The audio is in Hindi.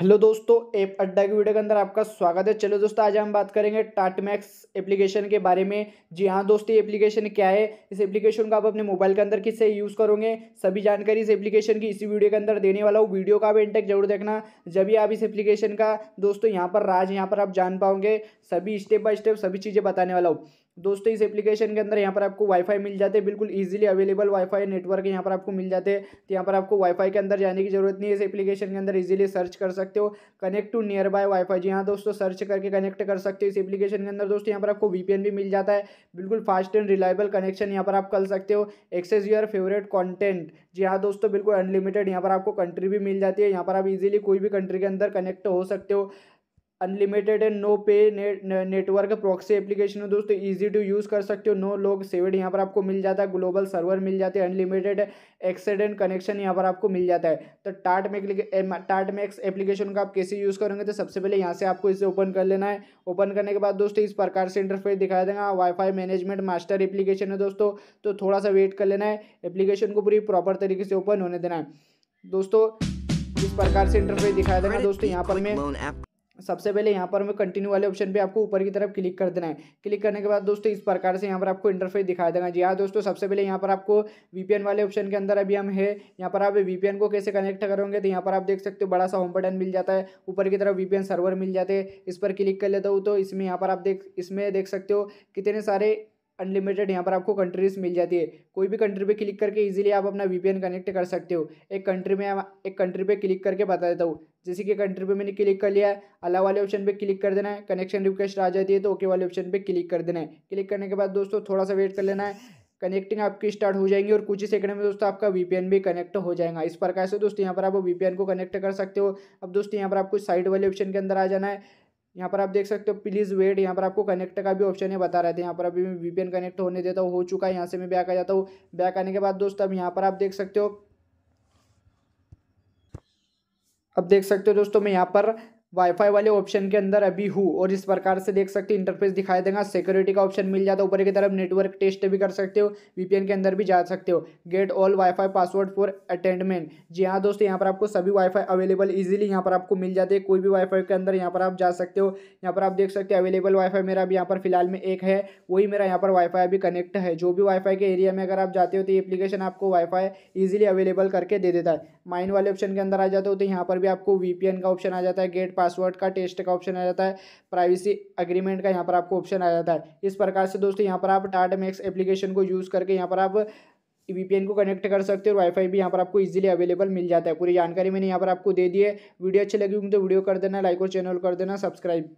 हेलो दोस्तों एप अड्डा की वीडियो के अंदर आपका स्वागत है चलो दोस्तों आज हम बात करेंगे टाटमैक्स एप्लीकेशन के बारे में जी हाँ दोस्तों ये एप्लीकेशन क्या है इस एप्लीकेशन को आप अपने मोबाइल के अंदर किससे यूज़ करोगे सभी जानकारी इस एप्लीकेशन की इसी वीडियो के अंदर देने वाला हूँ वीडियो का आप इंटेक जरूर देखना जब भी आप इस एप्लीकेशन का दोस्तों यहाँ पर राज यहाँ पर आप जान पाओगे सभी स्टेप बाय स्टेप सभी चीज़ें बताने वाला हूँ दोस्तों इस एप्लीकेशन के अंदर यहाँ पर आपको वाईफाई मिल जाते हैं बिल्कुल इजीली अवेलेबल वाईफाई नेटवर्क यहाँ पर आपको मिल जाते हैं तो यहाँ पर आपको वाईफाई के अंदर जाने की जरूरत नहीं है इस एप्लीकेशन के अंदर इजीली सर्च कर सकते हो connect to nearby wifi जी हाँ दोस्तों सर्च करके कनेक्ट कर सकते हो इस एप्लीकेशन के अंदर दोस्तों यहाँ पर आपको वीपीएन भी मिल जाता है बिल्कुल फास्ट एंड रिलायबल कनेक्शन यहाँ पर आप कर सकते हो एक्सेस यूर फेवरेट कॉन्टेंट जी हाँ दोस्तों बिल्कुल अनलिमिटेड यहाँ पर आपको कंट्री भी मिल जाती है यहाँ पर आप इजिली कोई भी कंट्री के अंदर कनेक्ट हो सकते हो unlimited and no pay network proxy application है दोस्तों इजी टू यूज़ कर सकते हो नो लोग सेवेड यहाँ पर आपको मिल जाता है ग्लोबल सर्वर मिल जाते हैं अनलिमिटेड एक्सीडेंट कनेक्शन यहाँ पर आपको मिल जाता है तो टाट में टाट मैक्स एप्लीकेशन को आप कैसे यूज़ करेंगे तो सबसे पहले यहाँ से आपको इसे ओपन कर लेना है ओपन करने के बाद दोस्तों इस प्रकार से इंटरफेस दिखाई देगा वाईफाई मैनेजमेंट मास्टर एप्लीकेशन है दोस्तों तो थोड़ा सा वेट कर लेना है एप्लीकेशन को पूरी प्रॉपर तरीके से ओपन होने देना है दोस्तों इस प्रकार से इंटरफेस दिखाया देगा दोस्तों यहाँ पर मैं सबसे पहले यहाँ पर हमें कंटिन्यू वाले ऑप्शन पे आपको ऊपर की तरफ क्लिक कर देना है क्लिक करने के बाद दोस्तों इस प्रकार से यहाँ पर आपको इंटरफेस दिखाई देगा जी हाँ दोस्तों सबसे पहले यहाँ पर आपको वीपीएन वाले ऑप्शन के अंदर अभी हम है यहाँ पर आप वीपीएन को कैसे कनेक्ट करोगे तो यहाँ पर आप देख सकते हो बड़ा सा होम बटन मिल जाता है ऊपर की तरफ वीपीएन सर्वर मिल जाते हैं इस पर क्लिक कर लेता हूँ तो इसमें यहाँ पर आप देख इसमें देख सकते हो कितने सारे अनलिमिटेड यहाँ पर आपको कंट्रीज मिल जाती है कोई भी कंट्री पे क्लिक करके इजीली आप अपना वीपीएन कनेक्ट कर सकते हो एक कंट्री में एक कंट्री पे क्लिक करके बता देता हूँ जैसे कि कंट्री पे मैंने क्लिक कर लिया है अला वाले ऑप्शन पे क्लिक कर देना है कनेक्शन रिक्वेस्ट आ जाती है तो ओके वाले ऑप्शन पर क्लिक कर देना है क्लिक करने के बाद दोस्तों थोड़ा सा वेट कर लेना है कनेक्टिंग आपकी स्टार्ट हो जाएंगी और कुछ ही सेकंड में दोस्तों आपका वीपीएन भी कनेक्ट हो जाएगा इस प्रकार से दोस्तों यहाँ पर आप वीपीएन को कनेक्ट कर सकते हो अब दोस्तों यहाँ पर आपको साइड वाले ऑप्शन के अंदर आ जाना है यहाँ पर आप देख सकते हो प्लीज़ वेट यहाँ पर आपको कनेक्ट का भी ऑप्शन है बता रहे थे यहाँ पर अभी मैं वीपीएन कनेक्ट होने देता हूँ हो चुका है यहाँ से मैं बैक आ जाता हूँ बैक आने के बाद दोस्त अब यहाँ पर आप देख सकते हो अब देख सकते हो दोस्तों मैं यहाँ पर वाईफाई वाले ऑप्शन के अंदर अभी हूँ और इस प्रकार से देख सकते हैं इंटरफेस दिखाई देगा सिक्योरिटी का ऑप्शन मिल जाता है ऊपर की तरफ नेटवर्क टेस्ट भी कर सकते हो वीपीएन के अंदर भी जा सकते हो get all wifi password for attendment जी हाँ दोस्तों यहाँ पर आपको सभी वाईफाई अवेलेबल इजिली यहाँ पर आपको मिल जाते हैं कोई भी वाईफाई के अंदर यहाँ पर आप जा सकते हो यहाँ पर आप देख सकते हो अवेलेबल वाईफाई मेरा अभी यहाँ पर फिलहाल में एक है वही मेरा यहाँ पर वाईफाई अभी कनेक्ट है जो भी वाईफाई के एरिया में अगर आप जाते हो तो ये एप्लीकेशन आपको वाईफाई ईजिली अवेलेबल करके दे देता है माइन वाले ऑप्शन के अंदर आ जाते हो तो यहाँ पर भी आपको वीपीएन का ऑप्शन आ जाता है गेट पासवर्ड का टेस्ट का ऑप्शन आ जाता है प्राइवेसी अग्रीमेंट का यहाँ पर आपको ऑप्शन आ जाता है इस प्रकार से दोस्तों यहाँ पर आप टाटा मैक्स एप्लीकेशन को यूज़ करके यहाँ पर आप वी को कनेक्ट कर सकते हो और वाईफाई भी यहाँ पर आपको इजीली अवेलेबल मिल जाता है पूरी जानकारी मैंने यहाँ पर आपको दे दी है वीडियो अच्छी लगी होगी तो वीडियो कर देना लाइक और चैनल कर देना सब्सक्राइब